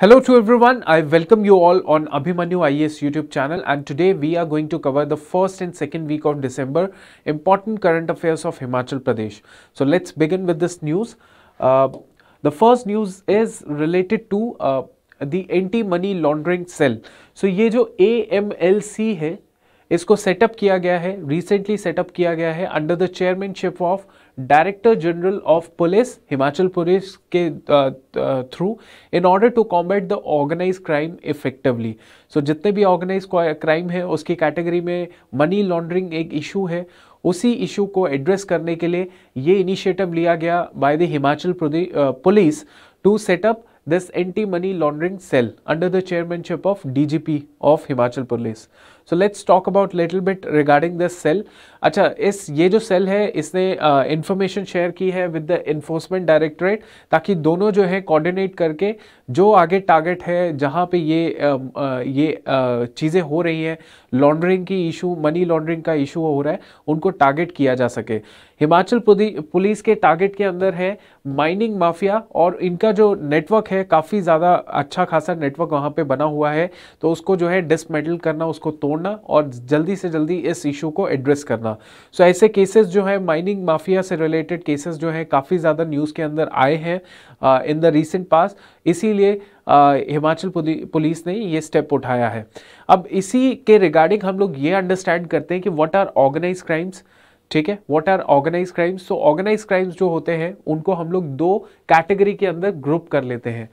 Hello to everyone. I welcome you all on Abhimanyu IES YouTube channel and today we are going to cover the first and second week of December important current affairs of Himachal Pradesh. So let's begin with this news. Uh, the first news is related to uh, the anti money laundering cell. So ये जो AMLC है इसको up किया गया है set up किया गया है under the chairmanship of. Director general of police Himachal police के through in order to combat the organise crime effectively so जितने भी ऑर्गेनाइज क्राइम है उसकी कैटेगरी में मनी लॉन्ड्रिंग एक इशू है उसी इशू को एड्रेस करने के लिए ये इनिशिएटिव लिया गया by the Himachal police to setup this anti money laundering cell under the chairmanship of DGP of Himachal police so let's talk about little bit regarding this cell अच्छा इस ये जो सेल है इसने इंफॉर्मेशन uh, शेयर की है विद द इन्फोर्समेंट डायरेक्टरेट ताकि दोनों जो है कोऑर्डिनेट करके जो आगे टारगेट है जहाँ पे ये uh, uh, ये चीज़ें हो रही हैं लॉन्ड्रिंग की इशू मनी लॉन्ड्रिंग का इशू हो रहा है उनको टारगेट किया जा सके हिमाचल पुलिस के टारगेट के अंदर है माइनिंग माफिया और इनका जो नेटवर्क है काफ़ी ज़्यादा अच्छा खासा नेटवर्क वहाँ पर बना हुआ है तो उसको जो है डिसमेडल करना उसको तोड़ छोड़ना और जल्दी से जल्दी इस इशू को एड्रेस करना सो so, ऐसे केसेस जो है माइनिंग माफिया से रिलेटेड केसेस जो है काफ़ी ज़्यादा न्यूज़ के अंदर आए हैं इन द रिसेंट पास इसीलिए uh, हिमाचल पुलिस ने ये स्टेप उठाया है अब इसी के रिगार्डिंग हम लोग ये अंडरस्टैंड करते हैं कि वॉट आर ऑर्गेनाइज क्राइम्स ठीक है वॉट आर ऑर्गेनाइज क्राइम्स तो ऑर्गेनाइज क्राइम्स जो होते हैं उनको हम लोग दो कैटेगरी के अंदर ग्रुप कर लेते हैं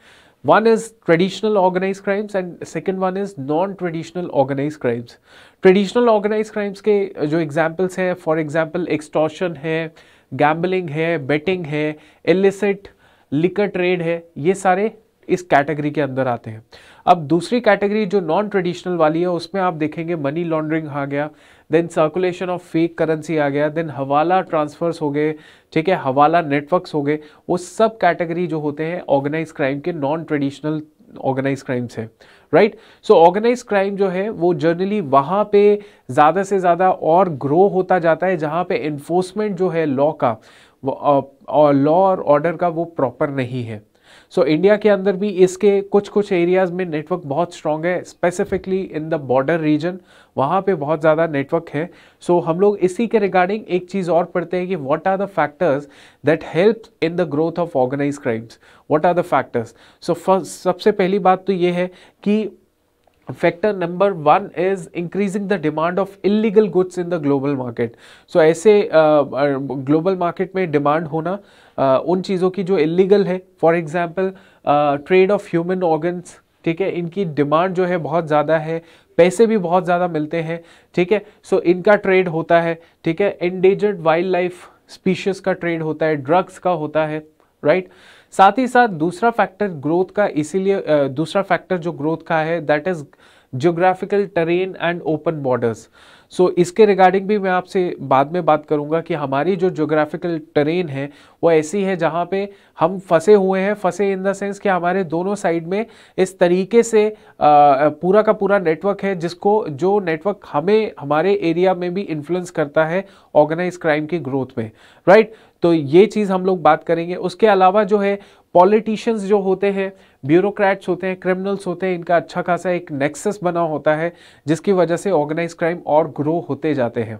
One is traditional organized crimes and second one is non-traditional organized crimes. Traditional organized crimes के जो examples हैं for example extortion है gambling है betting है illicit liquor trade है ये सारे इस कैटेगरी के अंदर आते हैं अब दूसरी कैटेगरी जो नॉन ट्रेडिशनल वाली है उसमें आप देखेंगे मनी लॉन्ड्रिंग आ गया then circulation of fake currency आ गया देन हवाला ट्रांसफर्स हो गए ठीक है हवाला नेटवर्क्स हो गए वो सब कैटेगरी जो होते हैं ऑर्गेनाइज क्राइम के नॉन ट्रेडिशनल ऑर्गेनाइज क्राइम से राइट सो ऑर्गेनाइज क्राइम जो है वो जर्नली वहाँ पे ज़्यादा से ज़्यादा और ग्रो होता जाता है जहाँ पे इन्फोर्समेंट जो है लॉ का लॉ और ऑर्डर का वो प्रॉपर नहीं है सो so, इंडिया के अंदर भी इसके कुछ कुछ एरियाज़ में नेटवर्क बहुत स्ट्रांग है specifically in the border region वहाँ पे बहुत ज़्यादा नेटवर्क है सो so, हम लोग इसी के रिगार्डिंग एक चीज़ और पढ़ते हैं कि what are the factors that help in the growth of organise crimes what are the factors so सबसे पहली बात तो ये है कि factor number one is increasing the demand of illegal goods in the global market so ऐसे global uh, market uh, में डिमांड होना uh, उन चीज़ों की जो इलीगल है for example trade of human organs ठीक है इनकी डिमांड जो है बहुत ज़्यादा है पैसे भी बहुत ज़्यादा मिलते हैं ठीक है सो so, इनका ट्रेड होता है ठीक है इंडेजर्ड वाइल्ड लाइफ स्पीशीज़ का ट्रेड होता है ड्रग्स का होता है राइट right? साथ ही साथ दूसरा फैक्टर ग्रोथ का इसीलिए दूसरा फैक्टर जो ग्रोथ का है that is geographical terrain and open borders so इसके रिगार्डिंग भी मैं आपसे बाद में बात करूंगा कि हमारी जो ज्योग्राफिकल टेरेन है वो ऐसी है जहां पे हम फंसे हुए हैं फंसे इन द सेंस कि हमारे दोनों साइड में इस तरीके से आ, पूरा का पूरा नेटवर्क है जिसको जो नेटवर्क हमें हमारे एरिया में भी इन्फ्लुएंस करता है ऑर्गेनाइज क्राइम की ग्रोथ में राइट तो ये चीज़ हम लोग बात करेंगे उसके अलावा जो है पॉलिटिशियंस जो होते हैं ब्यूरोक्रेट्स होते हैं क्रिमिनल्स होते हैं इनका अच्छा खासा एक नेक्सस बना होता है जिसकी वजह से ऑर्गेनाइज क्राइम और ग्रो होते जाते हैं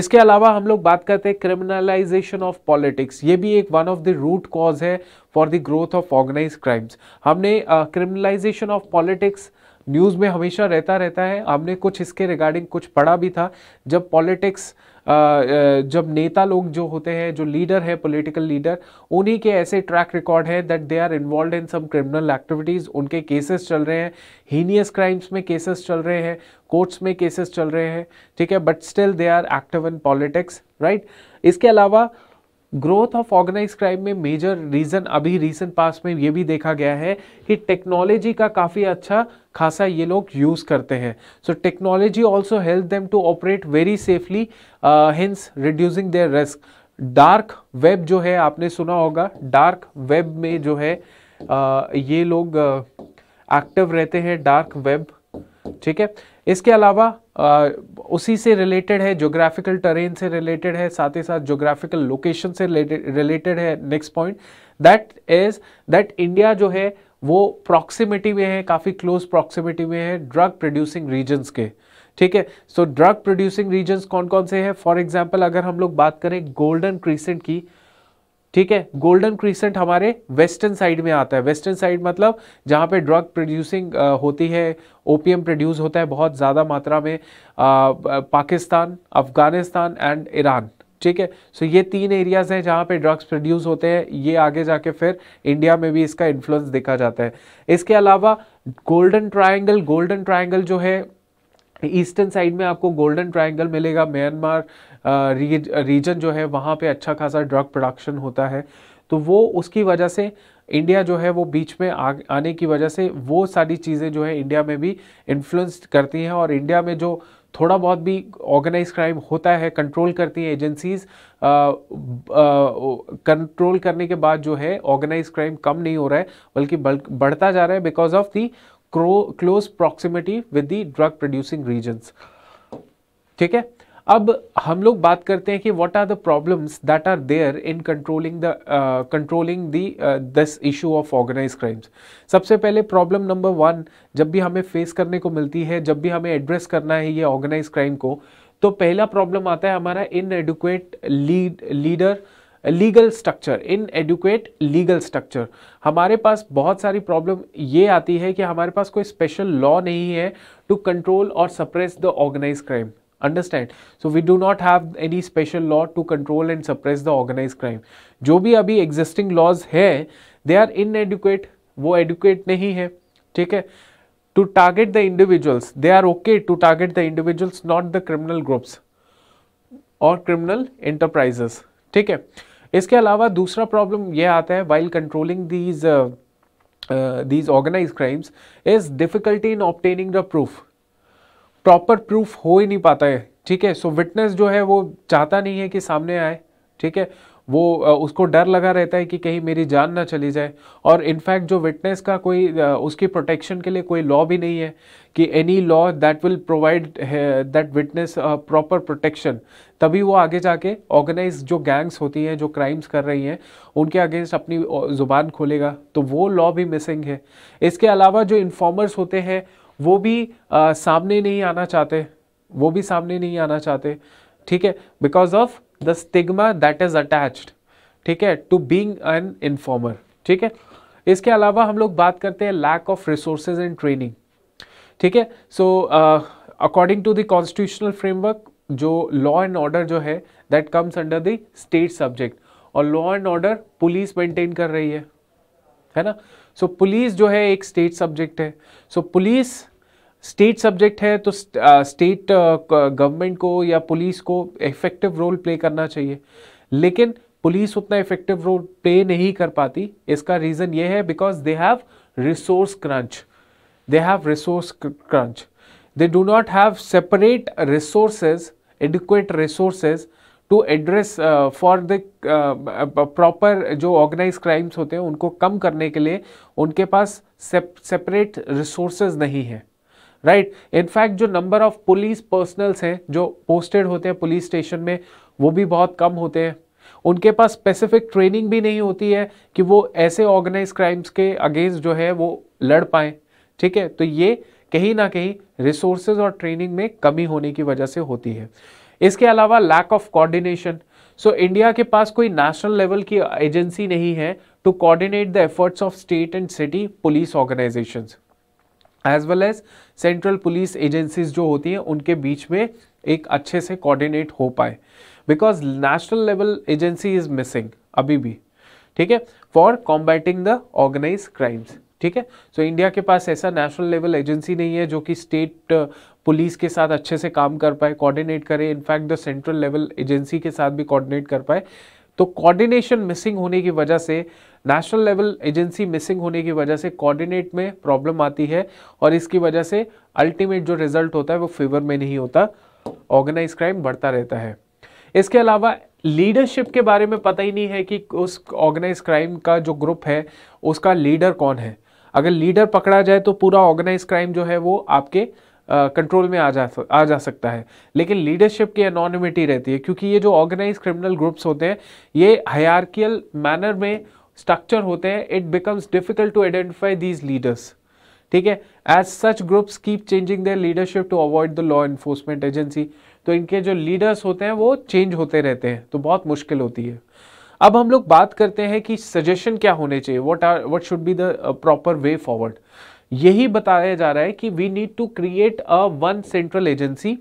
इसके अलावा हम लोग बात करते हैं क्रिमिनलाइजेशन ऑफ पॉलिटिक्स ये भी एक one of the root cause है for the growth of organise crimes हमने क्रिमिनलाइजेशन ऑफ पॉलिटिक्स न्यूज़ में हमेशा रहता रहता है हमने कुछ इसके रिगार्डिंग कुछ पढ़ा भी था जब पॉलिटिक्स uh, जब नेता लोग जो होते हैं जो लीडर है पॉलिटिकल लीडर उन्हीं के ऐसे ट्रैक रिकॉर्ड है that they are involve in some criminal activities उनके केसेस चल रहे हैं हीनियस क्राइम्स में केसेस चल रहे हैं कोर्ट्स में केसेस चल रहे हैं ठीक है but still they are active in politics right इसके अलावा ग्रोथ ऑफ ऑर्गेनाइज क्राइम में मेजर रीज़न अभी रिसेंट पास में ये भी देखा गया है कि टेक्नोलॉजी का काफ़ी अच्छा खासा ये लोग यूज़ करते हैं so technology also help them to operate very safely hence reducing their risk dark web जो है आपने सुना होगा डार्क वेब में जो है uh, ये लोग एक्टिव uh, रहते हैं डार्क वेब ठीक है इसके अलावा उसी से रिलेटेड है जोग्राफिकल टेरेन से रिलेटेड है साथ ही साथ जोग्राफिकल लोकेशन से रिलेटेड है next point that is that India जो है वो प्रॉक्सिमिटी में है काफ़ी क्लोज प्रॉक्सिमिटी में है ड्रग प्रोड्यूसिंग रीजन्स के ठीक है सो ड्रग प्रोड्यूसिंग रीजन्स कौन कौन से हैं फॉर एग्जाम्पल अगर हम लोग बात करें गोल्डन क्रीसेंट की ठीक है गोल्डन क्रीसेंट हमारे वेस्टर्न साइड में आता है वेस्टर्न साइड मतलब जहाँ पे ड्रग प्रोड्यूसिंग होती है ओपीएम प्रोड्यूस होता है बहुत ज़्यादा मात्रा में आ, पाकिस्तान अफ़गानिस्तान एंड ईरान ठीक है सो ये तीन एरियाज़ हैं जहाँ पे ड्रग्स प्रोड्यूस होते हैं ये आगे जाके फिर इंडिया में भी इसका इन्फ्लुएंस देखा जाता है इसके अलावा गोल्डन ट्राइंगल गोल्डन ट्राइंगल जो है ईस्टर्न साइड में आपको गोल्डन ट्राइंगल मिलेगा म्यांमार रीजन जो है वहाँ पे अच्छा खासा ड्रग प्रोडक्शन होता है तो वो उसकी वजह से इंडिया जो है वो बीच में आ, आने की वजह से वो सारी चीज़ें जो है इंडिया में भी इन्फ्लुएंस्ड करती हैं और इंडिया में जो थोड़ा बहुत भी ऑर्गेनाइज क्राइम होता है कंट्रोल करती हैं एजेंसीज कंट्रोल करने के बाद जो है ऑर्गेनाइज क्राइम कम नहीं हो रहा है बल्कि बढ़ता जा रहा है because of the close proximity with the drug producing regions ठीक है अब हम लोग बात करते हैं कि what are the problems that are there in controlling the controlling the this issue of organise crimes सबसे पहले प्रॉब्लम नंबर वन जब भी हमें फेस करने को मिलती है जब भी हमें एड्रेस करना है ये ऑर्गेनाइज क्राइम को तो पहला प्रॉब्लम आता है हमारा inadequate lead leader legal structure inadequate legal structure हमारे पास बहुत सारी प्रॉब्लम ये आती है कि हमारे पास कोई स्पेशल लॉ नहीं है टू कंट्रोल और suppress the organise crime understand so we do not have any special law to control and suppress the organise crime जो भी अभी एग्जिस्टिंग लॉज है दे आर इन एडुकेट वो एडुकेट नहीं है ठीक है to target the individuals they are okay to target the individuals not the criminal groups और क्रिमिनल एंटरप्राइजेस ठीक है इसके अलावा दूसरा प्रॉब्लम यह आता है while controlling these these organise crimes is difficulty in obtaining the proof proper proof हो ही नहीं पाता है ठीक है सो विटनेस जो है वो चाहता नहीं है कि सामने आए ठीक है वो उसको डर लगा रहता है कि कहीं मेरी जान ना चली जाए और इनफैक्ट जो विटनेस का कोई उसकी प्रोटेक्शन के लिए कोई लॉ भी नहीं है कि any law that will provide that witness proper protection तभी वो आगे जाके ऑर्गेनाइज जो गैंग्स होती हैं जो क्राइम्स कर रही हैं उनके अगेंस्ट अपनी ज़ुबान खोलेगा तो वो लॉ भी मिसिंग है इसके अलावा जो इन्फॉर्मर्स होते हैं वो भी आ, सामने नहीं आना चाहते वो भी सामने नहीं आना चाहते ठीक है because of the stigma that is attached ठीक है टू बींग एन इन्फॉर्मर ठीक है इसके अलावा हम लोग बात करते हैं lack of resources and training ठीक है so according to the constitutional framework जो लॉ एंड ऑर्डर जो है that comes under the state subject और law and order police maintain कर रही है है ना सो so, पुलिस जो है एक स्टेट सब्जेक्ट है so so, police state subject है तो स्टेट गवर्नमेंट uh, uh, को या पुलिस को इफेक्टिव रोल प्ले करना चाहिए लेकिन पुलिस उतना इफेक्टिव रोल प्ले नहीं कर पाती इसका रीज़न ये है because they have resource crunch they have resource crunch they do not have separate resources adequate resources to address for the proper जो ऑर्गेनाइज क्राइम्स होते हैं उनको कम करने के लिए उनके पास सेपरेट रिसोर्सेज नहीं है राइट इनफैक्ट जो नंबर ऑफ पुलिस पर्सनल्स हैं जो पोस्टेड होते हैं पुलिस स्टेशन में वो भी बहुत कम होते हैं उनके पास स्पेसिफिक ट्रेनिंग भी नहीं होती है कि वो ऐसे ऑर्गेनाइज क्राइम्स के अगेंस्ट जो है वो लड़ पाए ठीक है तो ये कहीं ना कहीं रिसोर्सेज और ट्रेनिंग में कमी होने की वजह से होती है इसके अलावा lack of coordination so India के पास कोई नेशनल लेवल की एजेंसी नहीं है to coordinate the efforts of state and city police organisations as well as central police agencies जो होती हैं उनके बीच में एक अच्छे से कोऑर्डिनेट हो पाए because national level agency is missing अभी भी ठीक है for combating the organise crimes ठीक है सो इंडिया के पास ऐसा नेशनल लेवल एजेंसी नहीं है जो कि स्टेट पुलिस uh, के साथ अच्छे से काम कर पाए कोऑर्डिनेट करे in fact the central level agency के साथ भी कोऑर्डिनेट कर पाए तो कोऑर्डिनेशन मिसिंग होने की वजह से नेशनल लेवल एजेंसी मिसिंग होने की वजह से कोऑर्डिनेट में प्रॉब्लम आती है और इसकी वजह से अल्टीमेट जो रिजल्ट होता है वो फेवर में नहीं होता ऑर्गेनाइज क्राइम बढ़ता रहता है इसके अलावा लीडरशिप के बारे में पता ही नहीं है कि उस ऑर्गेनाइज क्राइम का जो ग्रुप है उसका लीडर कौन है अगर लीडर पकड़ा जाए तो पूरा ऑर्गेनाइज क्राइम जो है वो आपके कंट्रोल में आ जा आ जा सकता है लेकिन लीडरशिप की अनोनिमिटी रहती है क्योंकि ये जो ऑर्गेनाइज क्रिमिनल ग्रुप्स होते हैं ये हयारकियल मैनर में स्ट्रक्चर होते हैं it becomes difficult to identify these leaders ठीक है as such groups keep changing their leadership to avoid the law enforcement agency तो इनके जो लीडर्स होते हैं वो चेंज होते रहते हैं तो बहुत मुश्किल होती है अब हम लोग बात करते हैं कि सजेशन क्या होने चाहिए what are what should be the proper way forward यही बताया जा रहा है कि we need to create a one central agency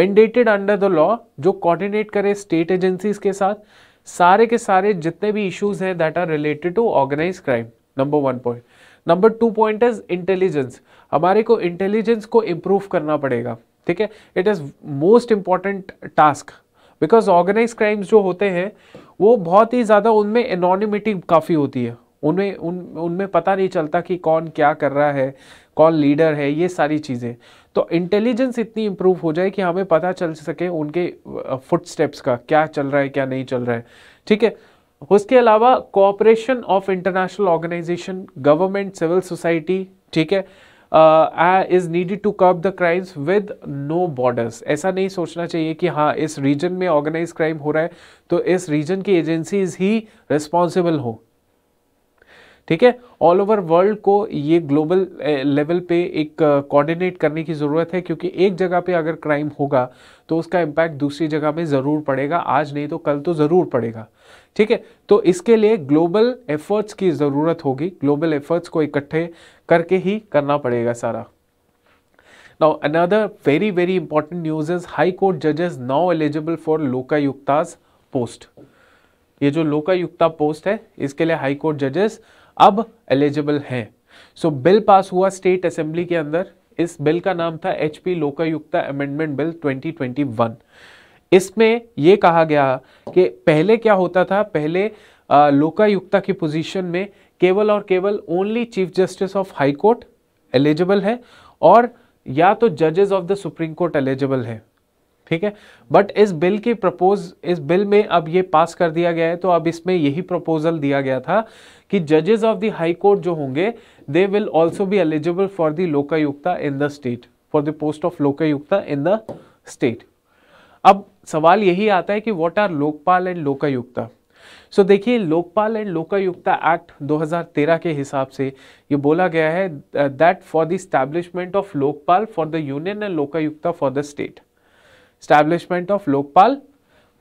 mandated under the law जो कोऑर्डिनेट करे स्टेट एजेंसीज के साथ सारे के सारे जितने भी इश्यूज हैं that are related to organise crime number one point number two point is intelligence हमारे को इंटेलिजेंस को इम्प्रूव करना पड़ेगा ठीक है it is most important task because organise crimes जो होते हैं वो बहुत ही ज़्यादा उनमें एनोनिमिटी काफ़ी होती है उनमें उन उनमें पता नहीं चलता कि कौन क्या कर रहा है कौन लीडर है ये सारी चीज़ें तो इंटेलिजेंस इतनी इम्प्रूव हो जाए कि हमें पता चल सके उनके फुट स्टेप्स का क्या चल रहा है क्या नहीं चल रहा है ठीक है उसके अलावा cooperation of international organisation government civil society ठीक है is needed to curb the crimes with no borders ऐसा नहीं सोचना चाहिए कि हाँ इस रीजन में ऑर्गेनाइज क्राइम हो रहा है तो इस रीजन की एजेंसीज ही रिस्पॉन्सिबल हों ठीक है ऑल ओवर वर्ल्ड को ये ग्लोबल लेवल eh, पे एक कोऑर्डिनेट eh, करने की ज़रूरत है क्योंकि एक जगह पे अगर क्राइम होगा तो उसका इम्पैक्ट दूसरी जगह में ज़रूर पड़ेगा आज नहीं तो कल तो ज़रूर पड़ेगा ठीक है तो इसके लिए ग्लोबल एफर्ट्स की ज़रूरत होगी ग्लोबल एफर्ट्स को इकट्ठे करके ही करना पड़ेगा सारा now another very very important news is high court जजेस now eligible for Lokayuktas post ये जो लोकायुक्ता पोस्ट है इसके लिए हाई कोर्ट जजेस अब एलिजिबल हैं सो so, बिल पास हुआ स्टेट असेंबली के अंदर इस बिल का नाम था H P Lokayukta amendment bill 2021 इसमें यह कहा गया कि पहले क्या होता था पहले लोकायुक्ता की पोजीशन में केवल और केवल only chief justice of high court eligible है और या तो जजेस of the supreme court eligible है ठीक है बट इस बिल की प्रपोज इस बिल में अब ये पास कर दिया गया है तो अब इसमें यही प्रपोजल दिया गया था कि जजेस ऑफ द हाई कोर्ट जो होंगे they will also be eligible for the Lokayukta in the state for the post of Lokayukta in the state अब सवाल यही आता है कि what are Lokpal and Lokayukta so so, देखिए लोकपाल एंड लोकायुक्ता एक्ट 2013 के हिसाब से ये बोला गया है that for the establishment of Lokpal for the union and Lokayukta for the state establishment of Lokpal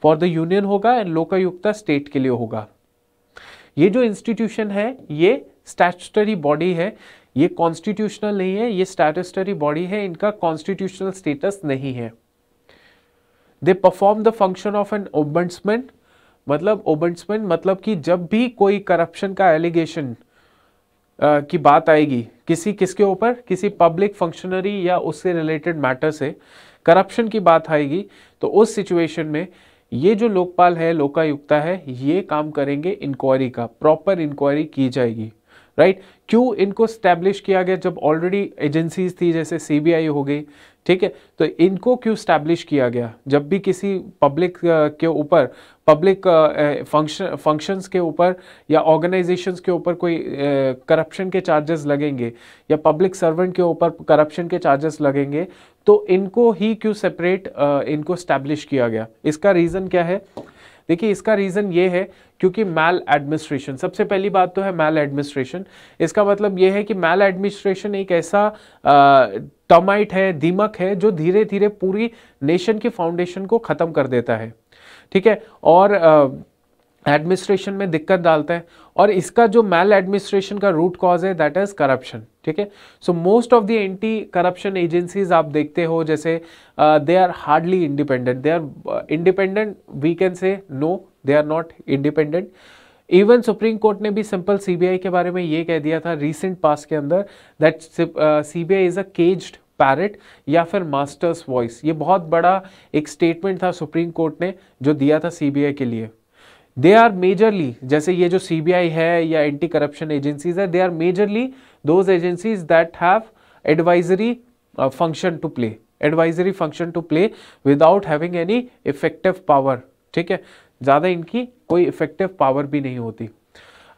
for the union होगा एंड लोकायुक्ता स्टेट के लिए होगा ये जो इंस्टीट्यूशन है ये स्टैचुटरी बॉडी है ये कॉन्स्टिट्यूशनल नहीं है ये स्टैटस्टरी बॉडी है इनका कॉन्स्टिट्यूशनल स्टेटस नहीं है they perform the function of an ombudsman मतलब ओबंसमैन मतलब कि जब भी कोई करप्शन का एलिगेशन की बात आएगी किसी किसके ऊपर किसी पब्लिक फंक्शनरी या उससे रिलेटेड मैटर से करप्शन की बात आएगी तो उस सिचुएशन में ये जो लोकपाल है लोकायुक्ता है ये काम करेंगे इंक्वायरी का प्रॉपर इंक्वायरी की जाएगी राइट right? क्यों इनको स्टैब्लिश किया गया जब ऑलरेडी एजेंसीज थी जैसे सीबीआई हो गई ठीक है तो इनको क्यों स्टैब्लिश किया गया जब भी किसी पब्लिक के ऊपर पब्लिक फंक्शन फंक्शंस के ऊपर या ऑर्गेनाइजेशंस के ऊपर कोई करप्शन के चार्जेस लगेंगे या पब्लिक सर्वेंट के ऊपर करप्शन के चार्जेस लगेंगे तो इनको ही क्यों सेपरेट इनको स्टैब्लिश किया गया इसका रीज़न क्या है देखिए इसका रीज़न ये है क्योंकि मैल एडमिनिस्ट्रेशन सबसे पहली बात तो है मैल एडमिनिस्ट्रेशन इसका मतलब ये है कि मैल एडमिनिस्ट्रेशन एक ऐसा टमाइट है दीमक है जो धीरे धीरे पूरी नेशन की फाउंडेशन को ख़त्म कर देता है ठीक है और आ, एडमिनिस्ट्रेशन में दिक्कत डालता है और इसका जो मैल एडमिनिस्ट्रेशन का रूट कॉज है दैट इज़ करप्शन ठीक है so most of the anti corruption agencies आप देखते हो जैसे they are hardly independent they are independent we can say no they are not independent even supreme court ने भी सिंपल सीबीआई के बारे में ये कह दिया था रिसेंट पास के अंदर that CBI is a caged parrot या फिर मास्टर्स वॉइस ये बहुत बड़ा एक स्टेटमेंट था सुप्रीम कोर्ट ने जो दिया था सीबीआई के लिए दे आर मेजरली जैसे ये जो सी है या एंटी करप्शन एजेंसीज है they are majorly those agencies that have advisory function to play advisory function to play without having any effective power ठीक है ज़्यादा इनकी कोई इफेक्टिव पावर भी नहीं होती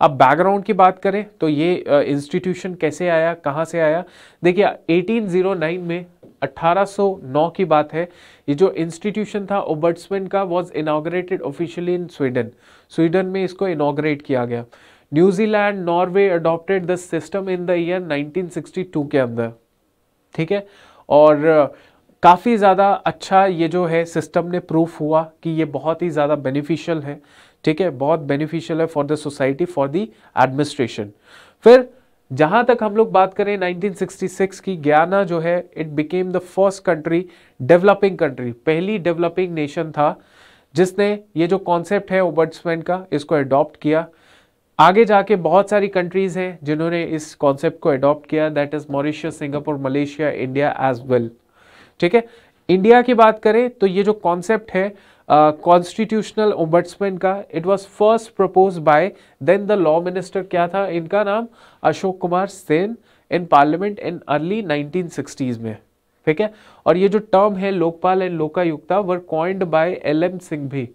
अब बैकग्राउंड की बात करें तो ये इंस्टीट्यूशन uh, कैसे आया कहाँ से आया देखिए 1809 में 1809 की बात है ये जो इंस्टीट्यूशन था ओबर्ट्समैन का was inaugurated officially in Sweden Sweden में इसको इनाग्रेट किया गया New Zealand Norway adopted this system in the year 1962 के अंदर ठीक है और काफ़ी ज़्यादा अच्छा ये जो है सिस्टम ने प्रूफ हुआ कि ये बहुत ही ज़्यादा बेनिफिशियल है ठीक है बहुत बेनिफिशियल है for the society for the administration फिर जहां तक हम लोग बात करें 1966 की ग्याना जो है it became the first country developing country पहली डेवलपिंग नेशन था जिसने ये जो कॉन्सेप्ट है ओबर्ट्समैन का इसको अडॉप्ट किया आगे जाके बहुत सारी कंट्रीज़ हैं जिन्होंने इस कॉन्सेप्ट को अडॉप्ट किया that is Mauritius Singapore Malaysia India as well ठीक है इंडिया की बात करें तो ये जो कॉन्सेप्ट है कॉन्स्टिट्यूशनल uh, ओम्बट्समैन का it was first propose by then the law minister क्या था इनका नाम Ashok Kumar Sen in parliament in early nineteen में ठीक है और ये जो टर्म है Lokpal and Lokayukta were coined by L M Singhvi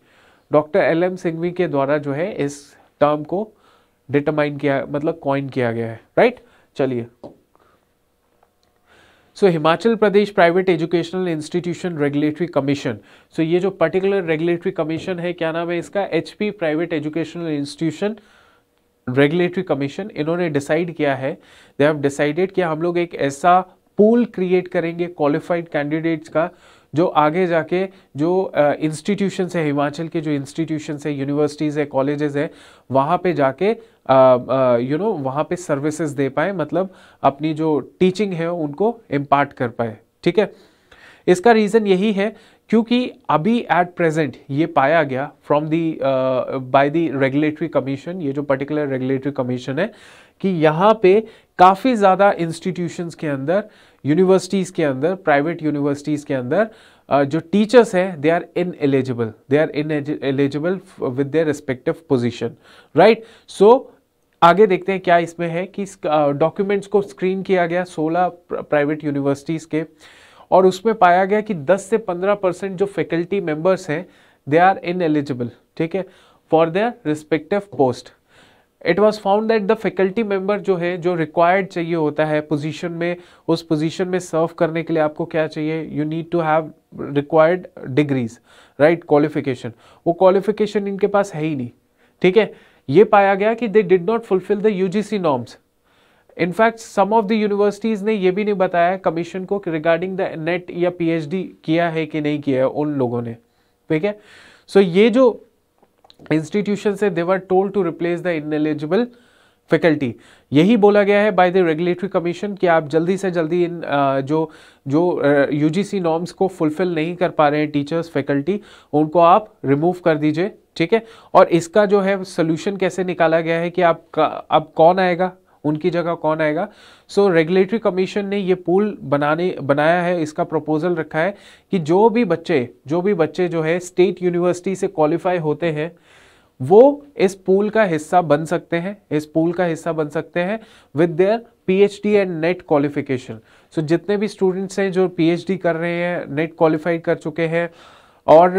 doctor L M Singhvi के द्वारा जो है इस टर्म को डिटरमाइन किया मतलब कॉइन किया गया है राइट चलिए so Himachal Pradesh private educational institution regulatory commission so ये जो पर्टिकुलर रेगुलेटरी कमीशन है क्या नाम है इसका H private educational institution regulatory commission इन्होंने डिसाइड किया है दे हैव डिसाइडेड कि हम लोग एक ऐसा पूल क्रिएट करेंगे क्वालिफाइड कैंडिडेट्स का जो आगे जाके जो इंस्टीट्यूशन है हिमाचल के जो इंस्टीट्यूशन है यूनिवर्सिटीज़ है कॉलेजेस है वहाँ पे जाके यू नो वहाँ पे सर्विसेज दे पाए मतलब अपनी जो टीचिंग है उनको इम्पार्ट कर पाए ठीक है इसका रीज़न यही है क्योंकि अभी एट प्रेजेंट ये पाया गया from the by the regulatory commission ये जो पर्टिकुलर रेगुलेटरी कमीशन है कि यहाँ पे काफ़ी ज़्यादा इंस्टीट्यूशंस के अंदर यूनिवर्सिटीज़ के अंदर प्राइवेट यूनिवर्सिटीज़ के अंदर जो टीचर्स हैं they are ineligible they are ineligible with their respective position right so आगे देखते हैं क्या इसमें है कि डॉक्यूमेंट्स को स्क्रीन किया गया 16 प्राइवेट यूनिवर्सिटीज़ के और उसमें पाया गया कि 10 से 15 परसेंट जो फैकल्टी मेंबर्स हैं दे आर इन एलिजिबल ठीक है for their respective post it was found that the faculty member जो है जो रिक्वायर्ड चाहिए होता है पोजिशन में उस पोजिशन में सर्व करने के लिए आपको क्या चाहिए you need to have required degrees right qualification वो क्वालिफिकेशन इनके पास है ही नहीं ठीक है ये पाया गया कि they did not fulfil the U G C norms in fact some of the universities ने ये भी नहीं बताया कमीशन को regarding the NET or P H D किया है कि नहीं किया है उन लोगों ने ठीक है सो so, ये जो इंस्टीट्यूशन से they were told to replace the ineligible faculty यही बोला गया है बाय द रेगुलेटरी कमीशन कि आप जल्दी से जल्दी इन जो जो यूजीसी नॉर्म्स को फुलफिल नहीं कर पा रहे हैं टीचर्स फैकल्टी उनको आप रिमूव कर दीजिए ठीक है और इसका जो है सोल्यूशन कैसे निकाला गया है कि आप अब कौन आएगा उनकी जगह कौन आएगा सो रेगुलेटरी कमीशन ने ये पूल बनाने बनाया है इसका प्रपोजल रखा है कि जो भी बच्चे जो भी बच्चे जो है स्टेट यूनिवर्सिटी से क्वालिफाई होते हैं वो इस पूल का हिस्सा बन सकते हैं इस पूल का हिस्सा बन सकते हैं with their PhD and NET qualification so जितने भी स्टूडेंट्स हैं जो पीएचडी कर रहे हैं नेट क्वालिफाइड कर चुके हैं और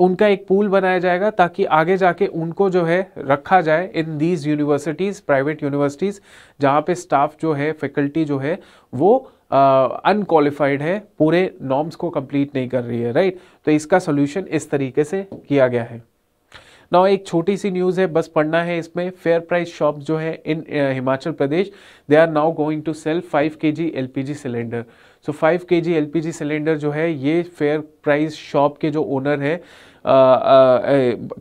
उनका एक पूल बनाया जाएगा ताकि आगे जाके उनको जो है रखा जाए in these universities private universities जहाँ पे स्टाफ जो है फैकल्टी जो है वो अनक्वालिफाइड uh, है पूरे नॉर्म्स को कंप्लीट नहीं कर रही है राइट right? तो इसका सोल्यूशन इस तरीके से किया गया है ना एक छोटी सी न्यूज़ है बस पढ़ना है इसमें फेयर प्राइस शॉप जो है in Himachal Pradesh they are now going to sell five K G L cylinder so five K G L cylinder जो है ये फेयर प्राइस शॉप के जो ओनर है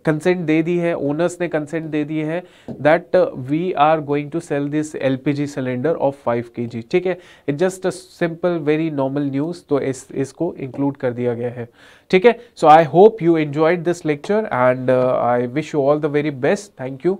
कंसेंट दे दी है ओनर्स ने कंसेंट दे दी है that we are going to sell this G cylinder of K G ठीक है it just a simple very normal news तो इस इसको इंक्लूड कर दिया गया है ठीक है so I hope you enjoyed this lecture and I wish you all the very best thank you